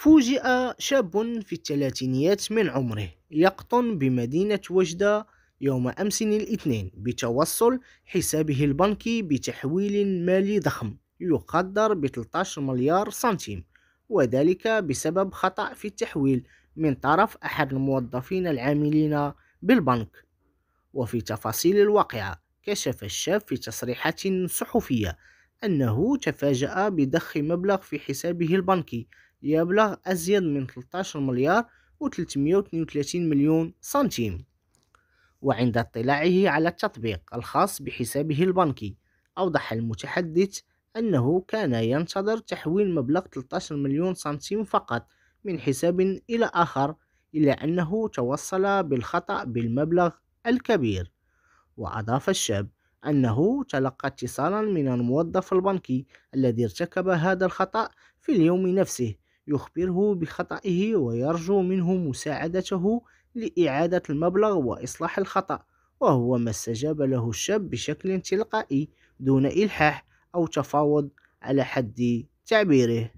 فوجئ شاب في الثلاثينيات من عمره يقطن بمدينة وجدة يوم أمس الاثنين بتوصل حسابه البنكي بتحويل مالي ضخم يقدر ب 13 مليار سنتيم وذلك بسبب خطأ في التحويل من طرف أحد الموظفين العاملين بالبنك وفي تفاصيل الواقعة كشف الشاب في تصريحات صحفية أنه تفاجأ بضخ مبلغ في حسابه البنكي يبلغ أزيد من 13 مليار و332 مليون سنتيم وعند اطلاعه على التطبيق الخاص بحسابه البنكي أوضح المتحدث أنه كان ينتظر تحويل مبلغ 13 مليون سنتيم فقط من حساب إلى آخر إلا أنه توصل بالخطأ بالمبلغ الكبير وأضاف الشاب أنه تلقى اتصالا من الموظف البنكي الذي ارتكب هذا الخطأ في اليوم نفسه يخبره بخطئه ويرجو منه مساعدته لإعادة المبلغ وإصلاح الخطأ وهو ما استجاب له الشاب بشكل تلقائي دون إلحاح أو تفاوض على حد تعبيره